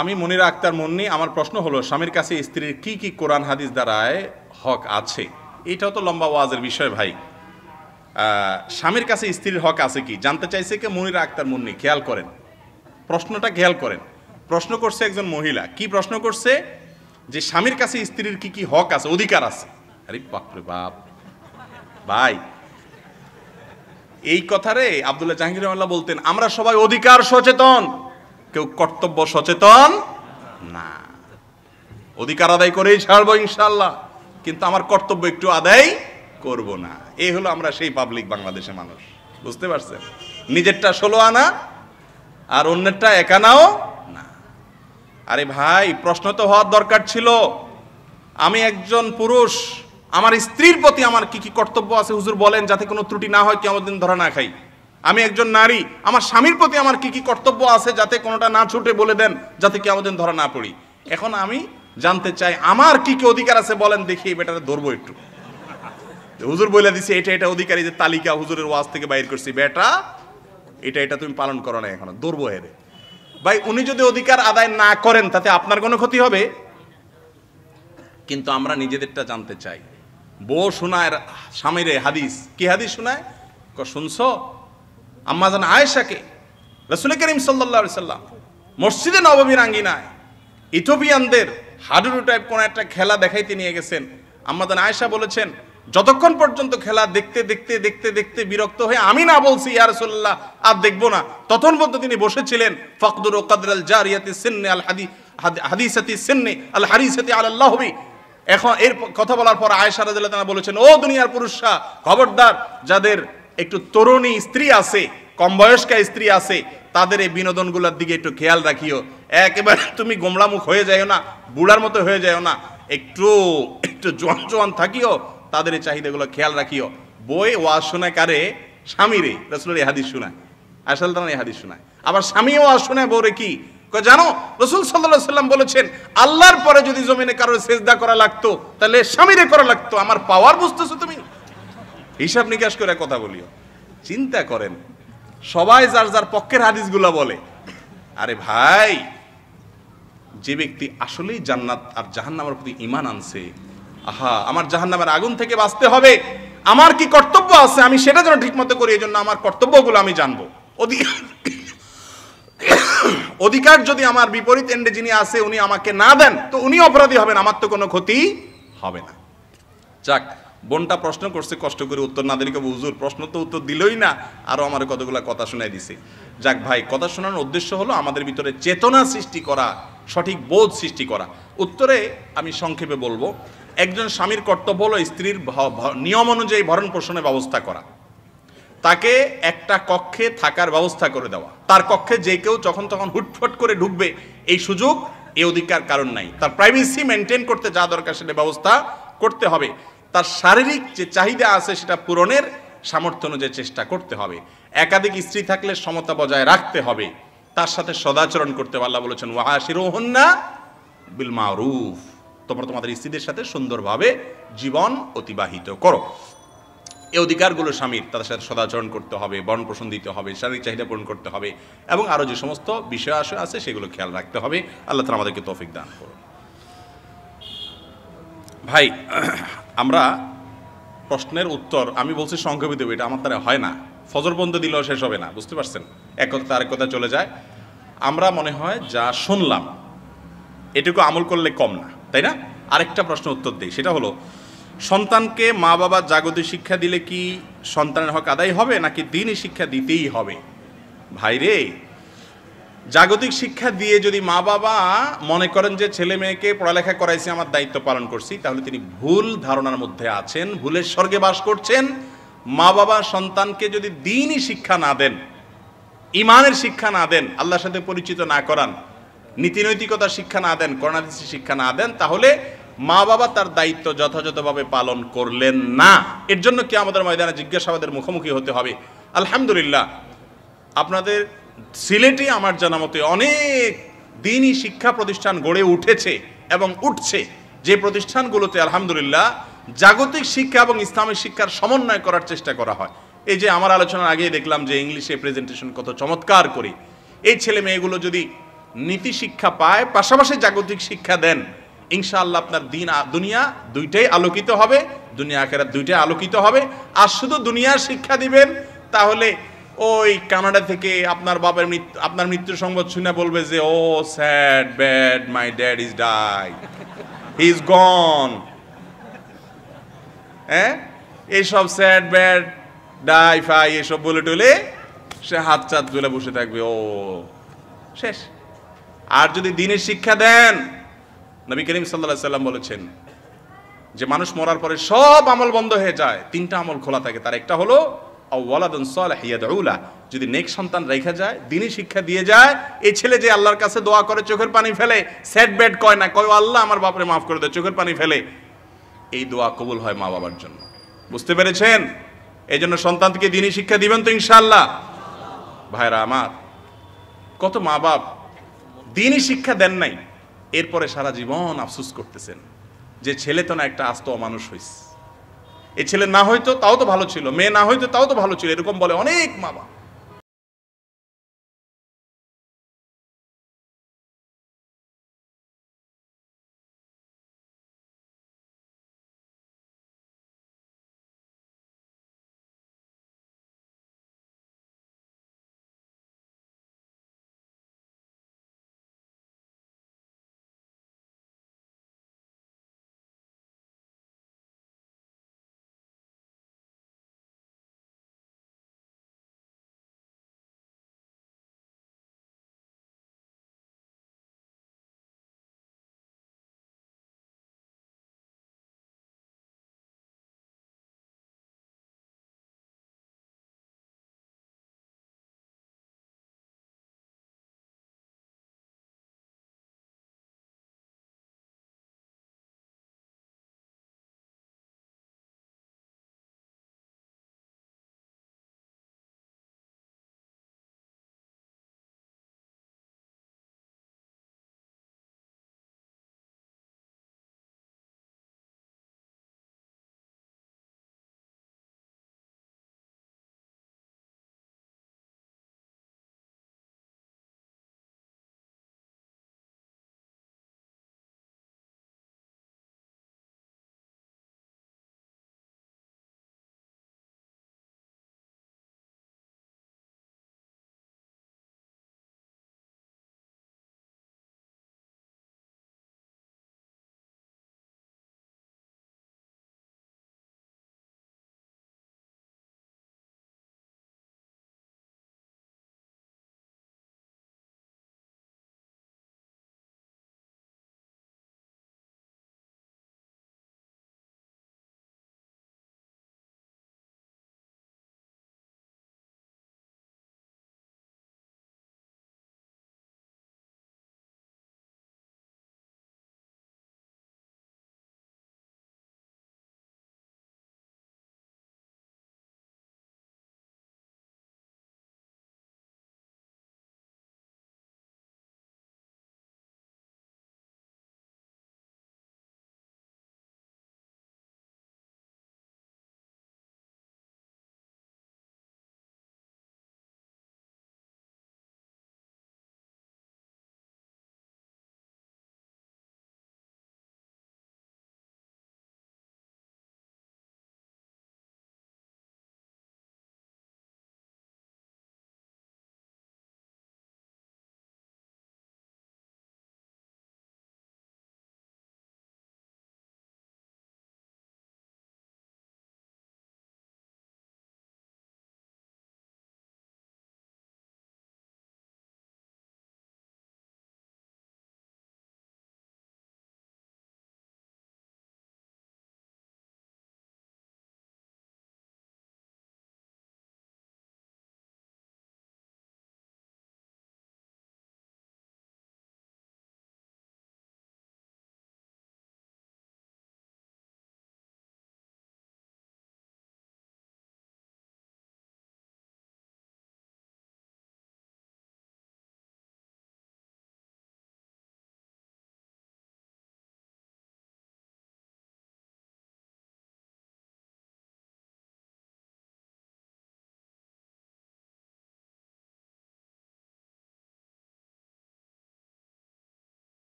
আমি মনিরা আক্তার মন্নি আমার প্রশ্ন হলো স্বামীর কাছে স্ত্রীর কি কি কোরআন হাদিস দ্বারায় হক আছে এটাও তো লম্বা ওয়াজের বিষয় ভাই স্বামীর কাছে স্ত্রীর হক আছে কি জানতে চাইছে কি মনিরা আক্তার মন্নি খেয়াল করেন প্রশ্নটা খেয়াল করেন প্রশ্ন করছে একজন মহিলা কি প্রশ্ন করছে যে স্বামীর কাছে স্ত্রীর কি কি হক আছে অধিকার আছে আরে বাপরে বাপ ভাই এই কথারে আবদুল্লাহ জাহাঙ্গীর বলতেন আমরা সবাই অধিকার সচেতন কেউ কর্তব্য সচেতন না অধিকার আদায় করেই ছাড়বো ইনশাল্লাহ কিন্তু আমার কর্তব্য একটু আদায় করব না এই হলো আমরা সেই পাবলিক বাংলাদেশের মানুষ বুঝতে পারছেন নিজেরটা ষোলো আনা আর অন্যেরটা একানাও না আরে ভাই প্রশ্ন তো হওয়ার দরকার ছিল আমি একজন পুরুষ আমার স্ত্রীর প্রতি আমার কি কি কর্তব্য আছে হুজুর বলেন যাতে কোনো ত্রুটি না হয় কেমন দিন ধরা না খাই আমি একজন নারী আমার স্বামীর প্রতি আমার কি কি কর্তব্য আছে যাতে কোনোটা না ছুটে বলে দেন যাতে কি আমাদের ধরা না পড়ি এখন আমি জানতে চাই আমার কি কি অধিকার আছে বলেন দেখি বেটারে ধরবো একটু হুজুর বলে দিছে এটা এটা অধিকারী যে তালিকা হুজুরের ওয়াজ থেকে বাইর করছি বেটা এটা এটা তুমি পালন করো না এখন ধরবো হেরে ভাই উনি যদি অধিকার আদায় না করেন তাতে আপনার কোনো ক্ষতি হবে কিন্তু আমরা নিজেদেরটা জানতে চাই বউ শোনায় স্বামীরে হাদিস কি হাদিস শোনায় শুনছ আম্মাজান আয়েশাকে রসুল করিম সাল্লা সাল্লাম মসজিদে নবমীর আঙ্গিনায় ইথোপিয়ানদের হাডুরু টাইপ কোনো একটা খেলা দেখাইতে নিয়ে গেছেন আম্মাদান আয়েশা বলেছেন যতক্ষণ পর্যন্ত খেলা দেখতে দেখতে দেখতে দেখতে বিরক্ত হয়ে আমি না বলছি ইয়ারসোল্লাহ আর দেখবো না তখন পর্যন্ত তিনি বসেছিলেন আল জার ইয়াতি সিন্নে আল হাদি হাদিসাতি সিন্নে আল হারিসাতি আল্লাহবি এখন এর কথা বলার পর আয়েশা রাদিয়াল্লাহু বলেছেন ও দুনিয়ার পুরুষরা খবরদার যাদের একটু তরুণী স্ত্রী আছে কম বয়স্কা স্ত্রী আছে তাদের এই বিনোদনগুলোর দিকে একটু খেয়াল রাখিও একেবারে তুমি গোমড়ামুখ হয়ে যায় না বুড়ার মতো হয়ে যাও না একটু একটু জোয়ান জোয়ান থাকিও তাদের এই চাহিদাগুলো খেয়াল রাখিও বই ওয়াজ শোনায় কারে স্বামীরে রসুলের এই হাদিস শোনায় আসল তো এই হাদিস শোনায় আবার স্বামীও ওয়াজ শোনায় বউরে কি জানো রসুল সাল্লাহ সাল্লাম বলেছেন আল্লাহর পরে যদি জমিনে কারোর সেজদা করা লাগতো তাহলে স্বামীরে করা লাগতো আমার পাওয়ার বুঝতেছো তুমি হিসাব নিকাশ করে কথা বলিও চিন্তা করেন সবাই যার যার পক্ষের হাদিসগুলো বলে আরে ভাই যে ব্যক্তি আসলেই জান্নাত আর জাহান্নামের প্রতি ইমান আনছে আহা আমার জাহান্নামের আগুন থেকে বাঁচতে হবে আমার কি কর্তব্য আছে আমি সেটা যেন ঠিক মতো করি এই জন্য আমার কর্তব্যগুলো আমি জানবো অধিকার অধিকার যদি আমার বিপরীত এন্ডে যিনি আছে উনি আমাকে না দেন তো উনি অপরাধী হবেন আমার তো কোনো ক্ষতি হবে না যাক বোনটা প্রশ্ন করছে কষ্ট করে উত্তর না দিলে হুজুর প্রশ্ন তো উত্তর দিলই না আরও আমার কতগুলো কথা শোনাই দিছে যাক ভাই কথা শোনানোর উদ্দেশ্য হলো আমাদের ভিতরে চেতনা সৃষ্টি করা সঠিক বোধ সৃষ্টি করা উত্তরে আমি সংক্ষেপে বলবো একজন স্বামীর কর্তব্য হলো স্ত্রীর নিয়ম অনুযায়ী ভরণ পোষণের ব্যবস্থা করা তাকে একটা কক্ষে থাকার ব্যবস্থা করে দেওয়া তার কক্ষে যে কেউ যখন তখন হুটফট করে ঢুকবে এই সুযোগ এ অধিকার কারণ নাই তার প্রাইভেসি মেনটেন করতে যা দরকার সেটা ব্যবস্থা করতে হবে তার শারীরিক যে চাহিদা আছে সেটা পূরণের সামর্থ্য অনুযায়ী চেষ্টা করতে হবে একাধিক স্ত্রী থাকলে সমতা বজায় রাখতে হবে তার সাথে সদাচরণ করতে আল্লাহ বলেছেন ওয়াহাশিরোহন্না বিল মারুফ তোমরা তোমাদের স্ত্রীদের সাথে সুন্দরভাবে জীবন অতিবাহিত করো এই অধিকারগুলো স্বামীর তাদের সাথে সদাচরণ করতে হবে বর্ণ পোষণ দিতে হবে শারীরিক চাহিদা পূরণ করতে হবে এবং আরও যে সমস্ত বিষয় আশয় আছে সেগুলো খেয়াল রাখতে হবে আল্লাহ তালা আমাদেরকে তৌফিক দান করুন ভাই আমরা প্রশ্নের উত্তর আমি বলছি সংক্ষেপিত দেবো এটা আমার তারা হয় না ফজর বন্ধ দিলেও শেষ হবে না বুঝতে পারছেন এক কথা আরেক কথা চলে যায় আমরা মনে হয় যা শুনলাম এটুকু আমল করলে কম না তাই না আরেকটা প্রশ্ন উত্তর দিই সেটা হলো সন্তানকে মা বাবা জাগতিক শিক্ষা দিলে কি সন্তানের হক আদায় হবে নাকি দিনই শিক্ষা দিতেই হবে ভাইরে জাগতিক শিক্ষা দিয়ে যদি মা বাবা মনে করেন যে ছেলে মেয়েকে পড়ালেখা করাইছি আমার দায়িত্ব পালন করছি তাহলে তিনি ভুল ধারণার মধ্যে আছেন ভুলের স্বর্গে বাস করছেন মা বাবা সন্তানকে যদি দিনই শিক্ষা না দেন ইমানের শিক্ষা না দেন আল্লাহর সাথে পরিচিত না করান নীতিনৈতিকতার শিক্ষা না দেন করোনাদিসি শিক্ষা না দেন তাহলে মা বাবা তার দায়িত্ব যথাযথভাবে পালন করলেন না এর জন্য কি আমাদের ময়দানে জিজ্ঞাসাবাদের মুখোমুখি হতে হবে আলহামদুলিল্লাহ আপনাদের সিলেটে আমার জানা মতে অনেক দিনই শিক্ষা প্রতিষ্ঠান গড়ে উঠেছে এবং উঠছে যে প্রতিষ্ঠানগুলোতে আলহামদুলিল্লাহ জাগতিক শিক্ষা এবং ইসলামিক শিক্ষার সমন্বয় করার চেষ্টা করা হয় এই যে আমার আলোচনার আগেই দেখলাম যে ইংলিশে প্রেজেন্টেশন কত চমৎকার করি এই ছেলে মেয়েগুলো যদি নীতি শিক্ষা পায় পাশাপাশি জাগতিক শিক্ষা দেন ইনশাআল্লাহ আপনার দিন দুনিয়া দুইটাই আলোকিত হবে দুনিয়া আখেরা দুইটাই আলোকিত হবে আর শুধু দুনিয়ার শিক্ষা দিবেন তাহলে ওই কানাডা থেকে আপনার বাবার মৃত্যু আপনার মৃত্যুর সংবাদ শুনে বলবে যে oh sad bad my dad is die he is gone হ্যাঁ এসব স্যাড ব্যাড ডাই ফাই এসব বলে টলে সে হাত চাত তুলে বসে থাকবে ও শেষ আর যদি দিনের শিক্ষা দেন নবী করিম সাল্লা সাল্লাম বলেছেন যে মানুষ মরার পরে সব আমল বন্ধ হয়ে যায় তিনটা আমল খোলা থাকে তার একটা হলো আওয়ালাদুন সালেহ ইয়াদউলা যদি নেক সন্তান রেখা যায় দিনই শিক্ষা দিয়ে যায় এই ছেলে যে আল্লাহর কাছে দোয়া করে চোখের পানি ফেলে সেট বেড কয় না কয় আল্লাহ আমার বাপরে মাফ করে দেয় চোখের পানি ফেলে এই দোয়া কবুল হয় মা বাবার জন্য বুঝতে পেরেছেন এই জন্য সন্তানকে দিনই শিক্ষা দিবেন তো ইনশাল্লাহ ভাইরা আমার কত মা বাপ দিনই শিক্ষা দেন নাই এরপরে সারা জীবন আফসুস করতেছেন যে ছেলে তো না একটা আস্ত অমানুষ হইস এই ছেলে না হয়তো তাও তো ভালো ছিল মেয়ে না হয়তো তাও তো ভালো ছিল এরকম বলে অনেক মা বাবা